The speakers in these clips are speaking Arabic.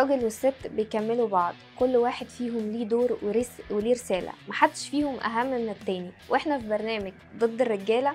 الراجل والست بيكملوا بعض كل واحد فيهم ليه دور وليه رسالة محدش فيهم أهم من التاني وإحنا في برنامج ضد الرجالة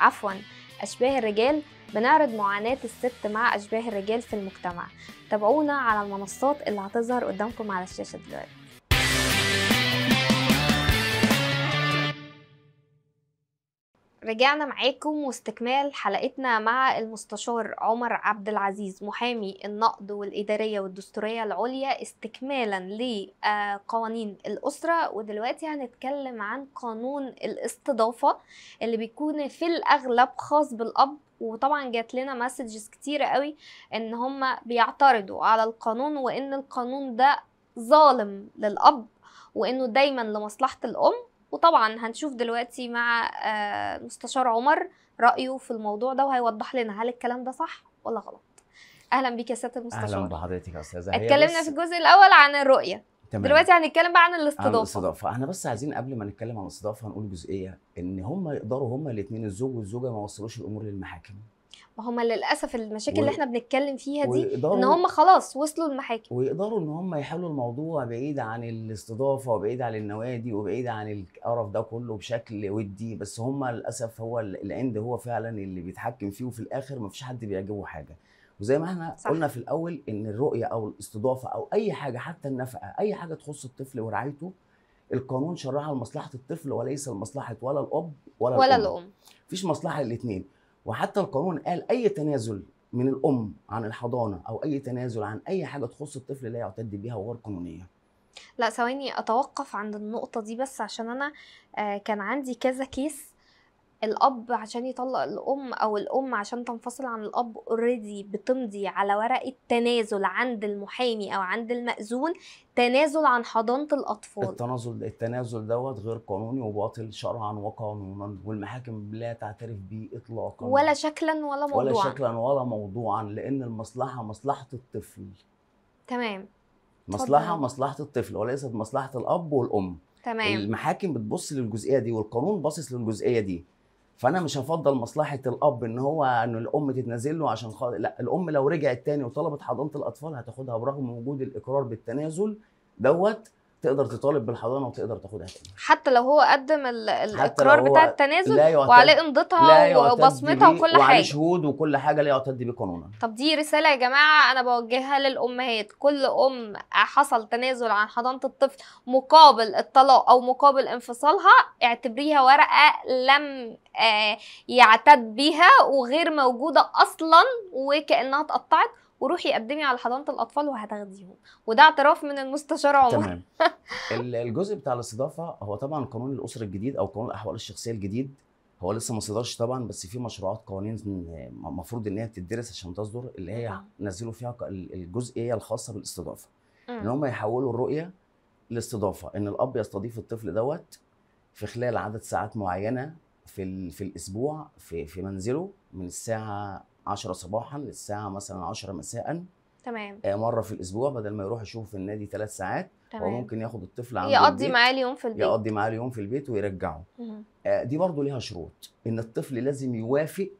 عفوا أشباه الرجال بنعرض معاناة الست مع أشباه الرجال في المجتمع تابعونا على المنصات اللي هتظهر قدامكم على الشاشة دلوقتي رجعنا معاكم واستكمال حلقتنا مع المستشار عمر عبد العزيز محامي النقد والإدارية والدستورية العليا استكمالا لقوانين الأسرة ودلوقتي هنتكلم عن قانون الاستضافة اللي بيكون في الأغلب خاص بالأب وطبعا جات لنا مسجز كتيرة قوي ان هم بيعترضوا على القانون وان القانون ده ظالم للأب وانه دايما لمصلحة الأم وطبعا هنشوف دلوقتي مع آه، مستشار عمر رايه في الموضوع ده وهيوضح لنا هل الكلام ده صح ولا غلط اهلا بيك يا سياده المستشار اهلا بحضرتك يا استاذه اتكلمنا في الجزء الاول عن الرؤيه تمام. دلوقتي هنتكلم بقى عن الاستضافه عن الاستضافه احنا بس عايزين قبل ما نتكلم عن الاستضافه هنقول جزئيه ان هم يقدروا هم الاثنين الزوج والزوجه ما وصلوش الامور للمحاكم هم للاسف المشاكل و... اللي احنا بنتكلم فيها دي ويقدروا... ان هم خلاص وصلوا المحاكم ويقدروا ان هم يحلوا الموضوع بعيد عن الاستضافه وبعيد عن النوادي وبعيد عن القرف ده كله بشكل ودي بس هم للاسف هو الاند هو فعلا اللي بيتحكم فيه وفي الاخر ما فيش حد بيعجبه حاجه وزي ما احنا صح. قلنا في الاول ان الرؤيه او الاستضافه او اي حاجه حتى النفقه اي حاجه تخص الطفل ورعايته القانون شرعها لمصلحه الطفل وليس لمصلحه ولا الاب ولا, ولا الام مفيش مصلحه الاثنين وحتى القانون قال اي تنازل من الام عن الحضانه او اي تنازل عن اي حاجه تخص الطفل لا يعتد بها وغير قانونيه لا ثواني اتوقف عند النقطه دي بس عشان انا آه، كان عندي كذا كيس الاب عشان يطلق الام او الام عشان تنفصل عن الاب اوريدي بتمضي على ورقه تنازل عند المحامي او عند المأذون تنازل عن حضانه الاطفال التنازل التنازل دوت غير قانوني وباطل شرعا وقانونا والمحاكم لا تعترف به اطلاقا ولا شكلا ولا موضوعا ولا شكلا ولا موضوعا لان المصلحه مصلحه الطفل تمام مصلحه طبعا. مصلحه الطفل وليست مصلحه الاب والام تمام المحاكم بتبص للجزئيه دي والقانون باصص للجزئيه دي فانا مش هفضل مصلحه الاب ان هو ان الام تتنازل له عشان خالص لا الام لو رجعت تاني وطلبت حضانه الاطفال هتاخدها برغم وجود الاقرار بالتنازل دوت تقدر تطالب بالحضانه وتقدر تاخدها تاني حتى لو هو قدم الاقرار بتاع التنازل وعليه امضتها وبصمتها وكل حاجه وعليه شهود وكل حاجه لا يعتد بيه قانونا طب دي رساله يا جماعه انا بوجهها للامهات كل ام حصل تنازل عن حضانه الطفل مقابل الطلاق او مقابل انفصالها اعتبريها ورقه لم آه، يعتد بيها وغير موجوده اصلا وكانها اتقطعت وروحي قدمي على حضانه الاطفال وهتاخديهم وده اعتراف من المستشار عمر تمام الجزء بتاع الاستضافه هو طبعا قانون الاسر الجديد او قانون الاحوال الشخصيه الجديد هو لسه ما صدرش طبعا بس في مشروعات قوانين المفروض ان هي تدرس عشان تصدر اللي هي نعم. نزلوا فيها الجزئيه الخاصه بالاستضافه ان هم يحولوا الرؤيه الاستضافه ان الاب يستضيف الطفل دوت في خلال عدد ساعات معينه في في الاسبوع في في منزله من الساعه 10 صباحا للساعه مثلا 10 مساء تمام آه، مره في الاسبوع بدل ما يروح يشوف النادي ثلاث ساعات تمام. هو ممكن ياخد الطفل عنده يقضي معاه اليوم في البيت يقضي معاه اليوم في البيت ويرجعه آه دي برضه ليها شروط ان الطفل لازم يوافق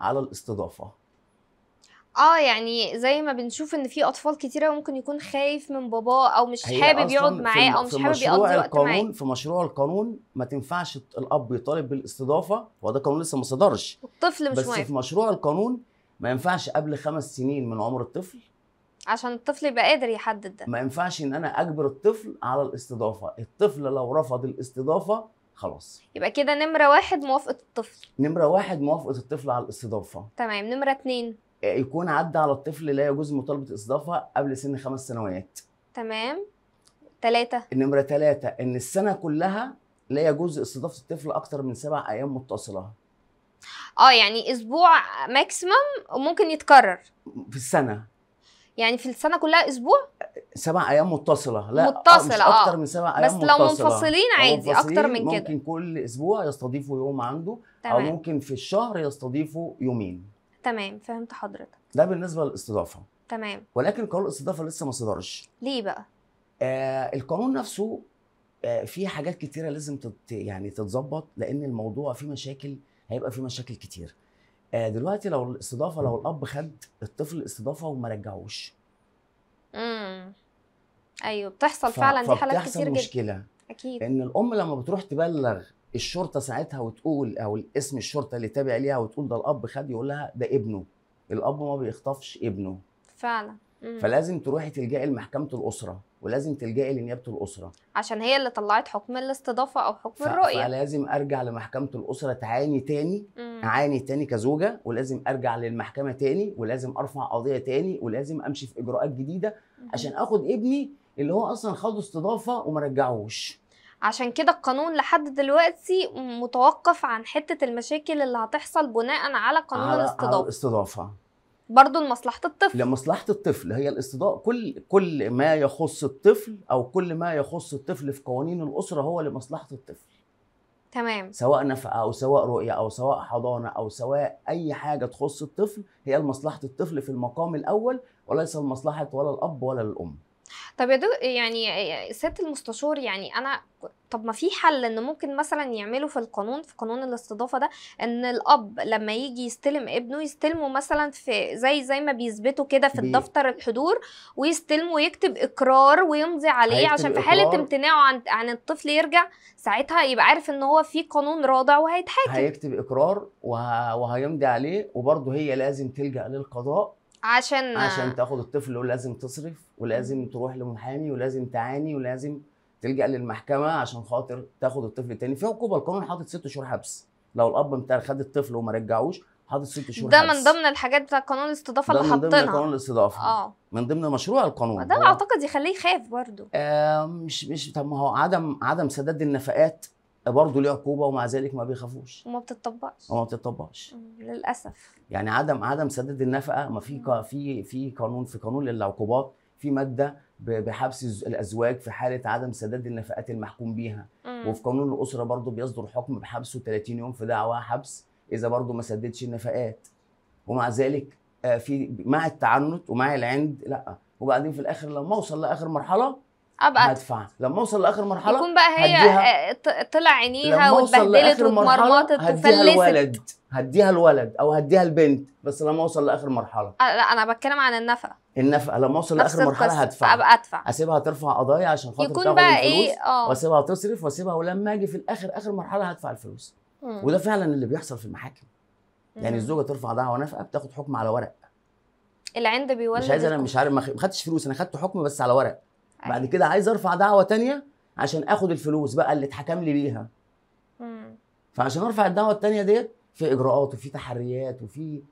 على الاستضافه اه يعني زي ما بنشوف ان في اطفال كتيره ممكن يكون خايف من باباه او مش حابب يقعد معاه او مش حابب يقضي وقت معاه في مشروع القانون ما تنفعش الاب يطالب بالاستضافه وده قانون لسه ما صدرش الطفل مش بس في مشروع القانون ما ينفعش قبل خمس سنين من عمر الطفل عشان الطفل يبقى قادر يحدد ده ما ينفعش ان انا اجبر الطفل على الاستضافه الطفل لو رفض الاستضافه خلاص يبقى كده نمره واحد موافقه الطفل نمره واحد موافقه الطفل على الاستضافه تمام نمره اتنين يكون عدى على الطفل لا يجوز مطالبه اصدافها قبل سن خمس سنوات تمام ثلاثة نمرة ثلاثة إن السنة كلها لا يجوز استضافة الطفل أكتر من سبع أيام متصلة اه يعني اسبوع ماكسيمم وممكن يتكرر في السنه يعني في السنه كلها اسبوع سبع ايام متصله لا آه، متصله مش آه. اكتر من سبع ايام بس متصله بس لو منفصلين عادي اكتر من كده ممكن كل اسبوع يستضيفوا يوم عنده تمام. او ممكن في الشهر يستضيفوا يومين تمام فهمت حضرتك ده بالنسبه للاستضافه تمام ولكن قانون الاستضافه لسه ما صدرش ليه بقى آه القانون نفسه آه في حاجات كتيره لازم تت يعني تتظبط لان الموضوع فيه مشاكل هيبقى فيه مشاكل كتير آه دلوقتي لو الاستضافه لو الاب خد الطفل الاستضافه وما رجعوش امم ايوه بتحصل فعلا دي حالات كتير جدا مشكله اكيد ان الام لما بتروح تبلغ الشرطه ساعتها وتقول او اسم الشرطه اللي تابع ليها وتقول ده الاب خد يقول لها ده ابنه الاب ما بيخطفش ابنه فعلا فلازم تروحي تلجئي لمحكمه الاسره ولازم تلجئي لنيابه الاسره عشان هي اللي طلعت حكم الاستضافه او حكم ف... الرؤيه فلازم ارجع لمحكمه الاسره تعاني تاني مم. اعاني تاني كزوجه ولازم ارجع للمحكمه تاني ولازم ارفع قضيه تاني ولازم امشي في اجراءات جديده مم. عشان اخد ابني اللي هو اصلا خده استضافه وما رجعوش عشان كده القانون لحد دلوقتي متوقف عن حته المشاكل اللي هتحصل بناء على قانون على الاستضافه على الاستضافه برضه لمصلحه الطفل لمصلحه الطفل هي الاستضافه كل كل ما يخص الطفل او كل ما يخص الطفل في قوانين الاسره هو لمصلحه الطفل تمام سواء نفقه او سواء رؤيه او سواء حضانه او سواء اي حاجه تخص الطفل هي لمصلحه الطفل في المقام الاول وليس لمصلحه ولا الاب ولا الام طب يا دو يعني سياده المستشار يعني انا طب ما في حل ان ممكن مثلا يعملوا في القانون في قانون الاستضافه ده ان الاب لما يجي يستلم ابنه يستلمه مثلا في زي زي ما بيثبتوا كده في الدفتر الحضور ويستلمه ويكتب اقرار ويمضي عليه عشان في حاله امتناعه عن عن الطفل يرجع ساعتها يبقى عارف ان هو في قانون راضع وهيتحاكم هيكتب اقرار وهيمضي عليه وبرضه هي لازم تلجا للقضاء عشان عشان تاخد الطفل لازم تصرف ولازم تروح لمحامي ولازم تعاني ولازم تلجا للمحكمه عشان خاطر تاخد الطفل تاني في عقوبه القانون حاطط ست شهور حبس لو الاب بتاع خد الطفل وما رجعوش حاطط ست شهور ده حبس. من ضمن الحاجات بتاع قانون الاستضافه اللي حاطينها ده من ضمن قانون الاستضافه اه من ضمن مشروع القانون ده اعتقد يخليه يخاف برضه آه مش مش طب ما هو عدم عدم سداد النفقات برضه ليه عقوبه ومع ذلك ما بيخافوش وما بتطبقش وما بتطبقش للاسف يعني عدم عدم سداد النفقه ما في في في قانون في قانون العقوبات في ماده بحبس الازواج في حاله عدم سداد النفقات المحكوم بيها مم. وفي قانون الاسره برضه بيصدر حكم بحبسه 30 يوم في دعوى حبس اذا برضه ما سددش النفقات ومع ذلك آه، في مع التعنت ومع العند لا وبعدين في الاخر لما اوصل لاخر مرحله ابقى هدفع لما اوصل لاخر مرحله يكون بقى هي هديها... آه، طلع عينيها واتبهدلت واتمرمطت وفلست هديها الولد هديها الولد او هديها البنت بس لما اوصل لاخر مرحله آه، لا انا بتكلم عن النفقه النفقه لما اوصل لاخر مرحله هدفع ابقى ادفع اسيبها ترفع قضايا عشان خاطر يكون بقى الفلوس ايه اه واسيبها تصرف واسيبها ولما اجي في الاخر اخر مرحله هدفع الفلوس مم. وده فعلا اللي بيحصل في المحاكم يعني مم. يعني الزوجه ترفع دعوى نفقه بتاخد حكم على ورق العند بيولد مش عايز انا مش عارف ما خدتش فلوس انا خدت حكم بس على ورق أيوة. بعد كده عايز ارفع دعوه تانية عشان اخد الفلوس بقى اللي اتحكم لي بيها فعشان ارفع الدعوه التانية ديت في اجراءات وفي تحريات وفي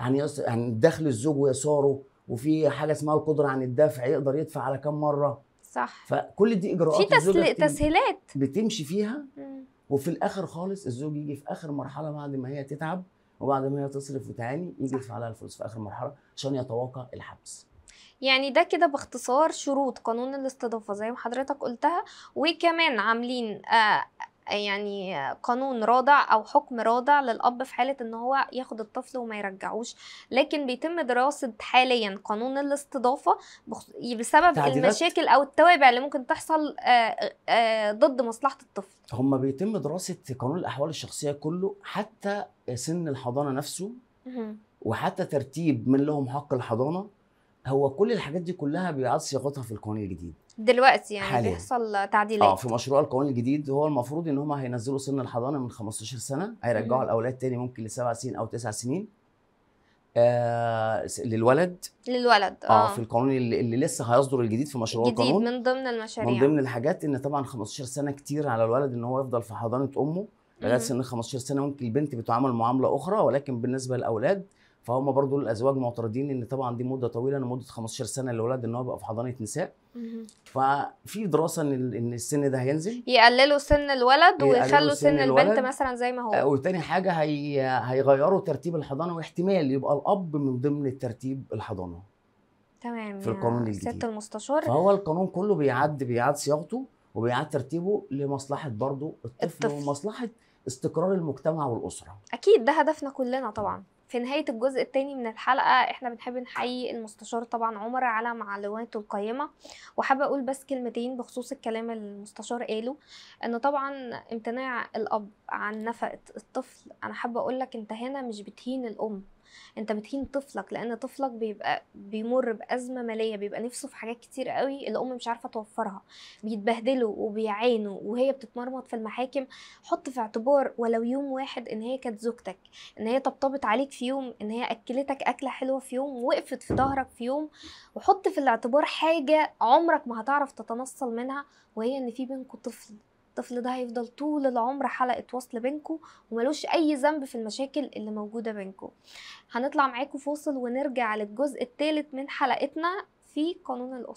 عن يعني عن يعني دخل الزوج ويساره وفي حاجه اسمها القدره عن الدفع يقدر يدفع على كام مره صح فكل دي اجراءات في تسل... تسهيلات بتمشي فيها مم. وفي الاخر خالص الزوج يجي في اخر مرحله بعد ما هي تتعب وبعد ما هي تصرف وتعاني يجي يدفع لها الفلوس في اخر مرحله عشان يتواقع الحبس يعني ده كده باختصار شروط قانون الاستضافه زي ما حضرتك قلتها وكمان عاملين آه، يعني قانون رادع او حكم رادع للاب في حاله ان هو ياخد الطفل وما يرجعوش لكن بيتم دراسه حاليا قانون الاستضافه بسبب تعديلات. المشاكل او التوابع اللي ممكن تحصل آه، آه، ضد مصلحه الطفل هم بيتم دراسه قانون الاحوال الشخصيه كله حتى سن الحضانه نفسه وحتى ترتيب من لهم حق الحضانه هو كل الحاجات دي كلها بيعاد صياغتها في القانون الجديد دلوقتي يعني حاليا. بيحصل تعديلات اه في مشروع القانون الجديد هو المفروض ان هم هينزلوا سن الحضانه من 15 سنه هيرجعوا الاولاد تاني ممكن لسبع سنين او تسع سنين آه للولد للولد اه, آه في القانون اللي, اللي لسه هيصدر الجديد في مشروع جديد القانون من ضمن المشاريع من ضمن الحاجات ان طبعا 15 سنه كتير على الولد ان هو يفضل في حضانه امه لغايه سن 15 سنه ممكن البنت بتعامل معامله اخرى ولكن بالنسبه للاولاد فهم برضو الازواج معترضين ان طبعا دي مده طويله لمده 15 سنه للولد ان هو يبقى في حضانه نساء ففي دراسه ان ان السن ده هينزل يقللوا سن الولد ويخلوا سن, سن البنت مثلا زي ما هو آه، وتاني حاجه هي هيغيروا ترتيب الحضانه واحتمال يبقى الاب من ضمن الترتيب الحضانه تمام في القانون الجديد سياده المستشار فهو القانون كله بيعد بيعاد صياغته وبيعاد ترتيبه لمصلحه برضو الطفل, الطفل. ومصلحه استقرار المجتمع والاسره اكيد ده هدفنا كلنا طبعا في نهاية الجزء الثاني من الحلقة احنا بنحب نحيي المستشار طبعا عمر على معلوماته القيمة وحابة اقول بس كلمتين بخصوص الكلام اللي المستشار قاله ان طبعا امتناع الاب عن نفقة الطفل انا حابة اقولك انت هنا مش بتهين الام انت بتهين طفلك لان طفلك بيبقى بيمر بازمه ماليه بيبقى نفسه في حاجات كتير قوي الام مش عارفه توفرها بيتبهدلوا وبيعانوا وهي بتتمرمط في المحاكم حط في اعتبار ولو يوم واحد ان هي كانت زوجتك ان هي طبطبت عليك في يوم ان هي اكلتك اكله حلوه في يوم وقفت في ظهرك في يوم وحط في الاعتبار حاجه عمرك ما هتعرف تتنصل منها وهي ان في بينكم طفل الطفل ده هيفضل طول العمر حلقة وصل بينكم وملوش أي ذنب في المشاكل اللي موجودة بينكم هنطلع معاكم فاصل ونرجع للجزء الثالث من حلقتنا في قانون الأسرة